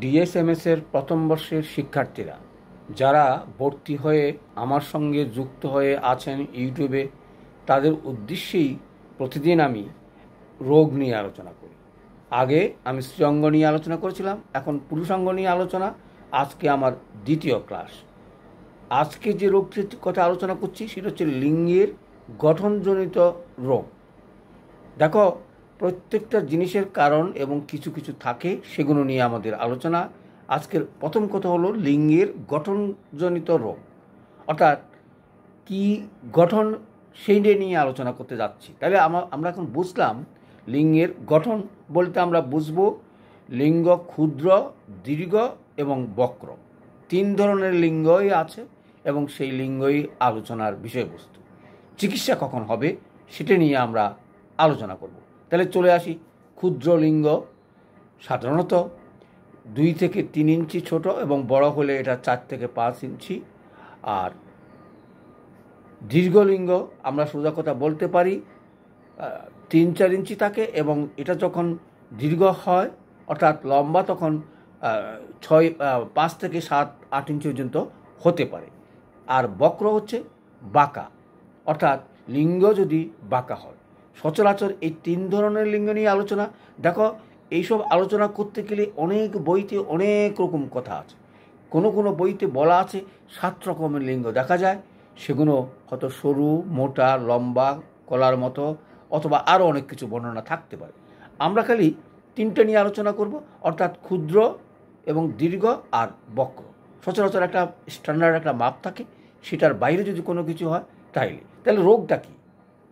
DSMS এর প্রথম বর্ষের শিক্ষার্থীরা যারা ভর্তি হয়ে আমার সঙ্গে যুক্ত হয়ে আছেন ইউটিউবে তাদের উদ্দেশ্যেই প্রতিদিন আমি রোগ নিয়ে আলোচনা করি আগে আমি স্ত্রীঙ্গ নিয়ে আলোচনা করেছিলাম এখন পুরুষাঙ্গ নিয়ে আলোচনা আজকে আমার দ্বিতীয় ক্লাস আজকে যে রোগটির কথা আলোচনা করছি সেটা হচ্ছে লিঙ্গের গঠনজনিত রোগ দেখো প্রত্যেকটা জিনিসের কারণ এবং কিছু কিছু থাকে সেগুলো নিয়ে আমাদের আলোচনা আজকের প্রথম কথা হলো লিঙ্গের গঠনজনিত রোগ অর্থাৎ কি গঠন সেই নিয়ে আলোচনা করতে যাচ্ছি তাহলে আমরা এখন বুঝলাম লিঙ্গের গঠন বলতে আমরা বুঝব লিঙ্গ ক্ষুদ্র দীর্ঘ এবং বক্র তিন ধরনের লিঙ্গই আছে এবং সেই লিঙ্গই আলোচনার বিষয়বস্তু চিকিৎসা কখন হবে সেটা নিয়ে আমরা আলোচনা করব তাহলে চলে আসি ক্ষুদ্র লিঙ্গ সাধারণত দুই থেকে তিন ইঞ্চি ছোট এবং বড় হলে এটা চার থেকে পাঁচ ইঞ্চি আর দীর্ঘলিঙ্গ আমরা সোজা কথা বলতে পারি তিন চার ইঞ্চি থাকে এবং এটা যখন দীর্ঘ হয় অর্থাৎ লম্বা তখন ছয় পাঁচ থেকে সাত আট ইঞ্চি পর্যন্ত হতে পারে আর বক্র হচ্ছে বাঁকা অর্থাৎ লিঙ্গ যদি বাঁকা হয় সচরাচর এই তিন ধরনের লিঙ্গ নিয়ে আলোচনা দেখো এইসব আলোচনা করতে গেলে অনেক বইতে অনেক রকম কথা আছে কোনো কোনো বইতে বলা আছে সাত রকমের লিঙ্গ দেখা যায় সেগুলো হয়তো সরু মোটা লম্বা কলার মতো অথবা আরও অনেক কিছু বর্ণনা থাকতে পারে আমরা খালি তিনটে নিয়ে আলোচনা করব অর্থাৎ ক্ষুদ্র এবং দীর্ঘ আর বক্র সচরাচর একটা স্ট্যান্ডার্ড একটা মাপ থাকে সেটার বাইরে যদি কোনো কিছু হয় তাইলে তাহলে রোগটা কী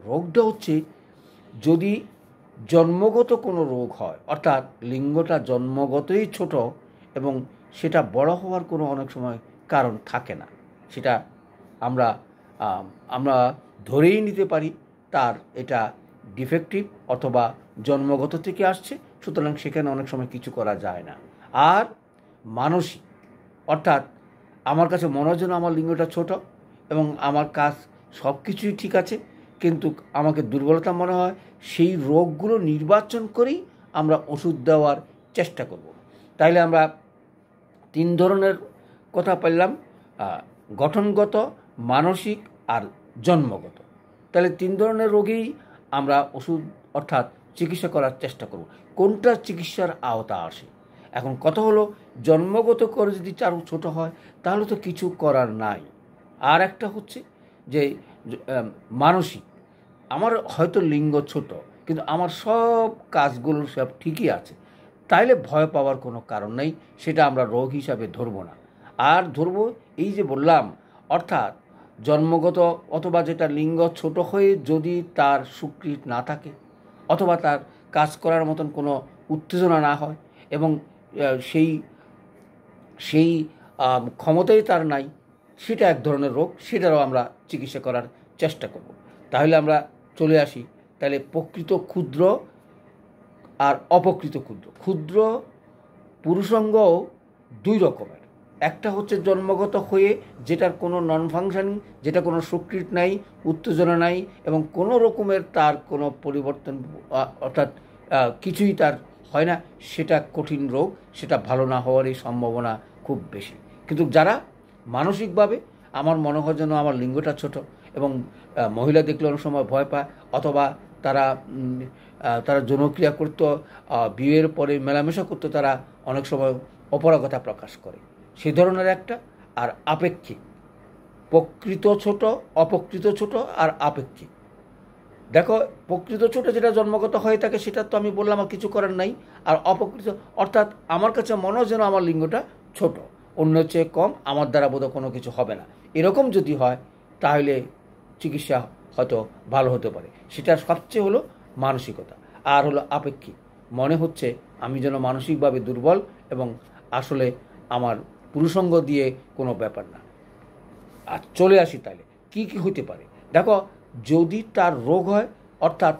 রোগটা হচ্ছে যদি জন্মগত কোনো রোগ হয় অর্থাৎ লিঙ্গটা জন্মগতই ছোট এবং সেটা বড় হওয়ার কোনো অনেক সময় কারণ থাকে না সেটা আমরা আমরা ধরেই নিতে পারি তার এটা ডিফেক্টিভ অথবা জন্মগত থেকে আসছে সুতরাং সেখানে অনেক সময় কিছু করা যায় না আর মানসিক অর্থাৎ আমার কাছে মনে হয় আমার লিঙ্গটা ছোট এবং আমার কাজ সব কিছুই ঠিক আছে কিন্তু আমাকে দুর্বলতা মনে হয় সেই রোগগুলো নির্বাচন করেই আমরা ওষুধ দেওয়ার চেষ্টা করব। তাইলে আমরা তিন ধরনের কথা পাইলাম গঠনগত মানসিক আর জন্মগত তাহলে তিন ধরনের রোগেই আমরা ওষুধ অর্থাৎ চিকিৎসা করার চেষ্টা করব কোনটা চিকিৎসার আওতা আসে এখন কথা হলো জন্মগত করে যদি চারু ছোট হয় তাহলে তো কিছু করার নাই আর একটা হচ্ছে যে মানসিক আমার হয়তো লিঙ্গ ছোট কিন্তু আমার সব কাজগুলো সব ঠিকই আছে তাইলে ভয় পাওয়ার কোনো কারণ নেই সেটা আমরা রোগ হিসাবে ধরবো না আর ধরবো এই যে বললাম অর্থাৎ জন্মগত অথবা যেটা লিঙ্গ ছোট হয়ে যদি তার সুকৃত না থাকে অথবা তার কাজ করার মতন কোনো উত্তেজনা না হয় এবং সেই সেই ক্ষমতাই তার নাই সেটা এক ধরনের রোগ সেটারও আমরা চিকিৎসা করার চেষ্টা করব তাহলে আমরা চলে আসি তাহলে প্রকৃত ক্ষুদ্র আর অপকৃত ক্ষুদ্র ক্ষুদ্র পুরুষঙ্গ দুই রকমের একটা হচ্ছে জন্মগত হয়ে যেটার কোনো নন ফাংশনিং যেটা কোনো সুকৃত নাই উত্তেজনা নাই এবং কোনো রকমের তার কোনো পরিবর্তন অর্থাৎ কিছুই তার হয় না সেটা কঠিন রোগ সেটা ভালো না হওয়ারই সম্ভাবনা খুব বেশি কিন্তু যারা মানসিকভাবে আমার মনে হয় যেন আমার লিঙ্গটা ছোট এবং মহিলা দেখলে অনেক সময় ভয় পায় অথবা তারা তারা যৌনক্রিয়া করত বিয়ের পরে মেলামেশা করতে তারা অনেক সময় অপরাগতা প্রকাশ করে সে ধরনের একটা আর আপেক্ষিক প্রকৃত ছোট অপকৃত ছোট আর আপেক্ষিক দেখো প্রকৃত ছোট যেটা জন্মগত হয়ে থাকে সেটা তো আমি বললাম আর কিছু করার নাই আর অপকৃত অর্থাৎ আমার কাছে মনে হয় যেন আমার লিঙ্গটা ছোটো অন্যের চেয়ে কম আমার দ্বারা বোধহয় কোনো কিছু হবে না এরকম যদি হয় তাহলে চিকিৎসা হয়তো ভালো হতে পারে সেটা সবচেয়ে হলো মানসিকতা আর হলো আপেক্ষিক মনে হচ্ছে আমি যেন মানসিকভাবে দুর্বল এবং আসলে আমার পুরুষঙ্গ দিয়ে কোনো ব্যাপার না আর চলে আসি তাহলে কি কি হতে পারে দেখো যদি তার রোগ হয় অর্থাৎ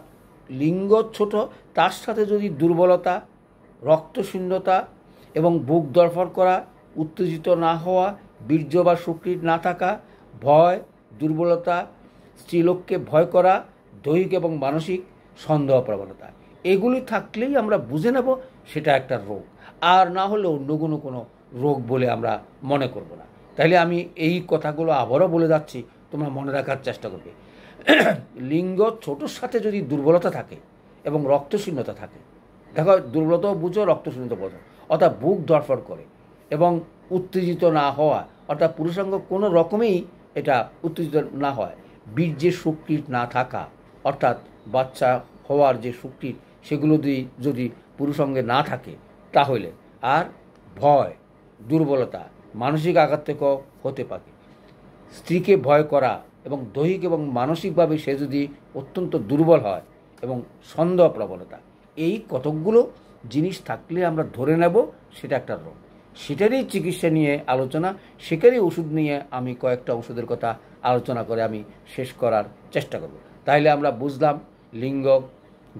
লিঙ্গ ছোট তার সাথে যদি দুর্বলতা রক্তশূন্যতা এবং বুক দরফর করা উত্তেজিত না হওয়া বীর্য বা সুকৃত না থাকা ভয় দুর্বলতা স্ত্রীলোককে ভয় করা দৈহিক এবং মানসিক সন্দেহ প্রবণতা এগুলি থাকলেই আমরা বুঝে নেব সেটা একটা রোগ আর না হলে অন্য কোনো কোনো রোগ বলে আমরা মনে করব না তাহলে আমি এই কথাগুলো আবারও বলে যাচ্ছি তোমরা মনে রাখার চেষ্টা করবে লিঙ্গ ছোটোর সাথে যদি দুর্বলতা থাকে এবং রক্তশূন্যতা থাকে দেখো দুর্বলতাও বুঝো রক্তশূন্যতা বোঝো অর্থাৎ বুক ধরফর করে এবং উত্তেজিত না হওয়া অর্থাৎ পুরুষাঙ্গ কোনো রকমেই এটা উত্তেজিত না হয় বীর্যের শক্তির না থাকা অর্থাৎ বাচ্চা হওয়ার যে শক্তি সেগুলো যদি যদি পুরুষঙ্গে না থাকে তাহলে আর ভয় দুর্বলতা মানসিক আঘাত থেকেও হতে পারে স্ত্রীকে ভয় করা এবং দৈহিক এবং মানসিকভাবে সে যদি অত্যন্ত দুর্বল হয় এবং সন্দেহ প্রবণতা এই কতকগুলো জিনিস থাকলে আমরা ধরে নেব সেটা একটা রোগ সেটারই চিকিৎসা নিয়ে আলোচনা সেটারই ওষুধ নিয়ে আমি কয়েকটা ওষুধের কথা আলোচনা করে আমি শেষ করার চেষ্টা করব তাইলে আমরা বুঝলাম লিঙ্গ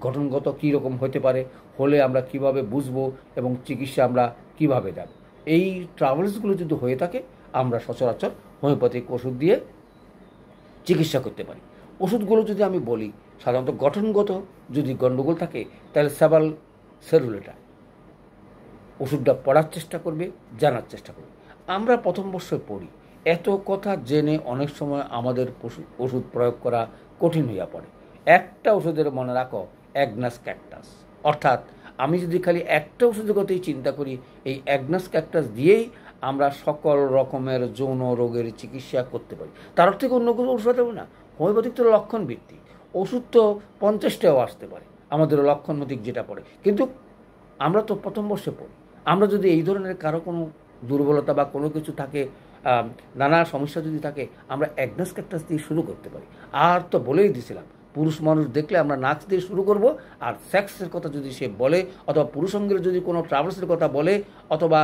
গঠনগত কী রকম হতে পারে হলে আমরা কিভাবে বুঝবো এবং চিকিৎসা আমরা কিভাবে দেব এই ট্রাভেলসগুলো যদি হয়ে থাকে আমরা সচরাচর হোমিওপ্যাথিক ওষুধ দিয়ে চিকিৎসা করতে পারি ওষুধগুলো যদি আমি বলি সাধারণত গঠনগত যদি গণ্ডগোল থাকে তাহলে সেবাল সেরুলেটা ওষুধটা পড়ার চেষ্টা করবে জানার চেষ্টা করবে আমরা প্রথম বর্ষে পড়ি এত কথা জেনে অনেক সময় আমাদের ওষুধ প্রয়োগ করা কঠিন হইয়া পড়ে একটা ওষুধের মনে রাখো অ্যাগনাস ক্যাকটাস অর্থাৎ আমি যদি খালি একটা ওষুধের কথাই চিন্তা করি এই অ্যাগনাস ক্যাকটাস দিয়েই আমরা সকল রকমের যৌন রোগের চিকিৎসা করতে পারি তার থেকে অন্য কোনো ওষুধ হবে না হোমিওপ্যাথিক তো লক্ষণ ভিত্তিক ওষুধ তো পঞ্চাশটাও আসতে পারে আমাদের লক্ষণ ভিত্তিক যেটা পড়ে কিন্তু আমরা তো প্রথম বর্ষে পড়ি আমরা যদি এই ধরনের কারো কোনো দুর্বলতা বা কোনো কিছু থাকে নানা সমস্যা যদি থাকে আমরা অ্যাগনাস ক্যাকটাস দিয়ে শুরু করতে পারি আর তো বলেই দিছিলাম পুরুষ মানুষ দেখলে আমরা নাচ দিয়ে শুরু করব আর সেক্সের কথা যদি সে বলে অথবা পুরুষঙ্গের যদি কোনো ট্রাভেলসের কথা বলে অথবা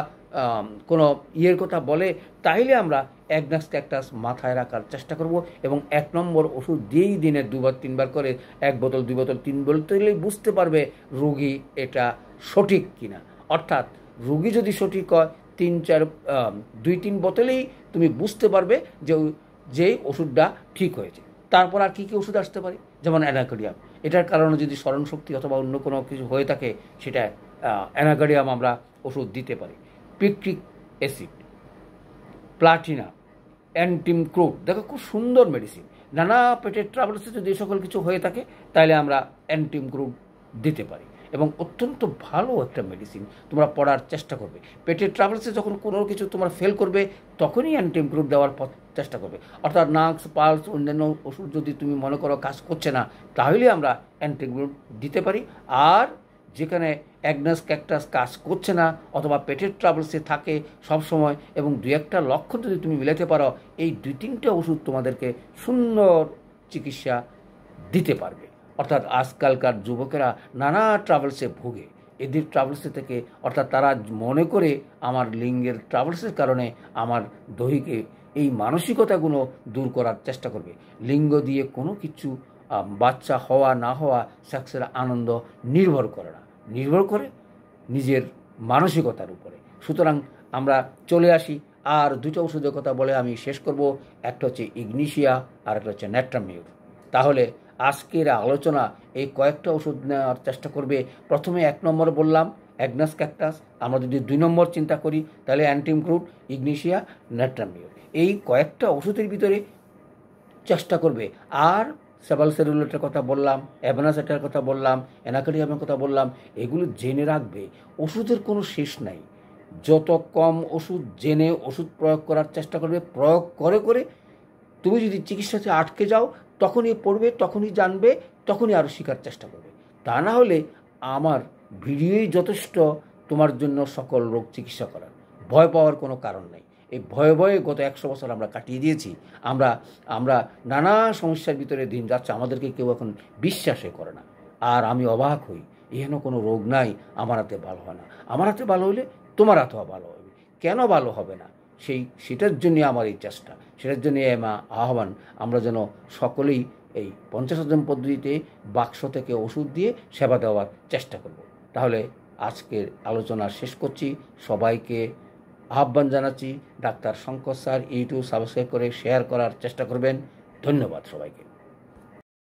কোনো ইয়ের কথা বলে তাইলে আমরা অ্যাগনাস ক্যাকটাস মাথায় রাখার চেষ্টা করব এবং এক নম্বর ওষুধ দিয়েই দিনে দুবার তিনবার করে এক বোতল দুই বোতল তিন বোতল বুঝতে পারবে রুগী এটা সঠিক কিনা অর্থাৎ রুগী যদি সঠিক হয় তিন চার দুই তিন বোতলেই তুমি বুঝতে পারবে যে যেই ওষুধটা ঠিক হয়েছে তারপর আর কী কী ওষুধ আসতে পারে যেমন অ্যানাকোডিয়াম এটার কারণে যদি স্মরণশক্তি অথবা অন্য কোনো কিছু হয়ে থাকে সেটা অ্যানাকোডিয়াম আমরা ওষুধ দিতে পারি পিক্রিক অ্যাসিড প্লাটিনা অ্যান্টিম ক্রুড দেখো খুব সুন্দর মেডিসিন নানা পেটের ট্রাভেলসে যদি সকল কিছু হয়ে থাকে তাহলে আমরা অ্যান্টিম ক্রুড দিতে পারি এবং অত্যন্ত ভালো একটা মেডিসিন তোমরা পড়ার চেষ্টা করবে পেটের ট্রাভেলসে যখন কোনো কিছু তোমরা ফেল করবে তখনই অ্যান্টিমক্রুড দেওয়ার চেষ্টা করবে অর্থাৎ নার্স পালস অন্যান্য ওষুধ যদি তুমি মনে করো কাজ করছে না তাহলে আমরা অ্যান্টিগ্রুড দিতে পারি আর যেখানে অ্যাগনাস ক্যাকটাস কাজ করছে না অথবা পেটের ট্রাভেলসে থাকে সব সময় এবং দু একটা লক্ষণ যদি তুমি মিলাতে পারো এই দুই তিনটে ওষুধ তোমাদেরকে সুন্দর চিকিৎসা দিতে পারবে অর্থাৎ আজকালকার যুবকেরা নানা ট্রাভেলসে ভোগে এদের ট্রাভেলসে থেকে অর্থাৎ তারা মনে করে আমার লিঙ্গের ট্রাভেলসের কারণে আমার দহিকে এই মানসিকতাগুলো দূর করার চেষ্টা করবে লিঙ্গ দিয়ে কোনো কিছু বাচ্চা হওয়া না হওয়া সেক্সের আনন্দ নির্ভর করে না নির্ভর করে নিজের মানসিকতার উপরে সুতরাং আমরা চলে আসি আর দুটো ওষুধের কথা বলে আমি শেষ করব একটা হচ্ছে ইগনিশিয়া আর একটা হচ্ছে ন্যাট্রামিউর তাহলে আজকের আলোচনা এই কয়েকটা ওষুধ নেওয়ার চেষ্টা করবে প্রথমে এক নম্বর বললাম অ্যাগনাস ক্যাকটাস আমরা যদি দুই নম্বর চিন্তা করি তাহলে অ্যান্টিমক্রুড ইগনেশিয়া ন্যাট্রামিও এই কয়েকটা ওষুধের ভিতরে চেষ্টা করবে আর সেবাল সেরুলেটের কথা বললাম অ্যাবনাসেটার কথা বললাম অ্যানাকাডিয়ামের কথা বললাম এগুলো জেনে রাখবে ওষুধের কোনো শেষ নাই যত কম ওষুধ জেনে ওষুধ প্রয়োগ করার চেষ্টা করবে প্রয়োগ করে করে তুমি যদি চিকিৎসাতে আটকে যাও তখনই পড়বে তখনই জানবে তখনই আরও শেখার চেষ্টা করবে তা না হলে আমার ভিডিওই যথেষ্ট তোমার জন্য সকল রোগ চিকিৎসা করার ভয় পাওয়ার কোনো কারণ নেই এই ভয়ে ভয়ে গত একশো বছর আমরা কাটিয়ে দিয়েছি আমরা আমরা নানা সমস্যার ভিতরে দিন যাচ্ছে আমাদেরকে কেউ এখন বিশ্বাসে করে না আর আমি অবাক হই এহেন কোনো রোগ নাই আমার হাতে ভালো হয় না আমার হাতে ভালো হলে তোমার হাতেও ভালো হবে কেন ভালো হবে না সেই সেটার জন্য আমার এই চেষ্টা সেটার জন্য মা আহ্বান আমরা যেন সকলেই এই পঞ্চাশ জন পদ্ধতিতে বাক্স থেকে ওষুধ দিয়ে সেবা দেওয়ার চেষ্টা করব তাহলে আজকের আলোচনা শেষ করছি সবাইকে আহ্বান জানাচ্ছি doctor Shankar sir YouTube subscribe করে শেয়ার করার চেষ্টা করবেন ধন্যবাদ সবাইকে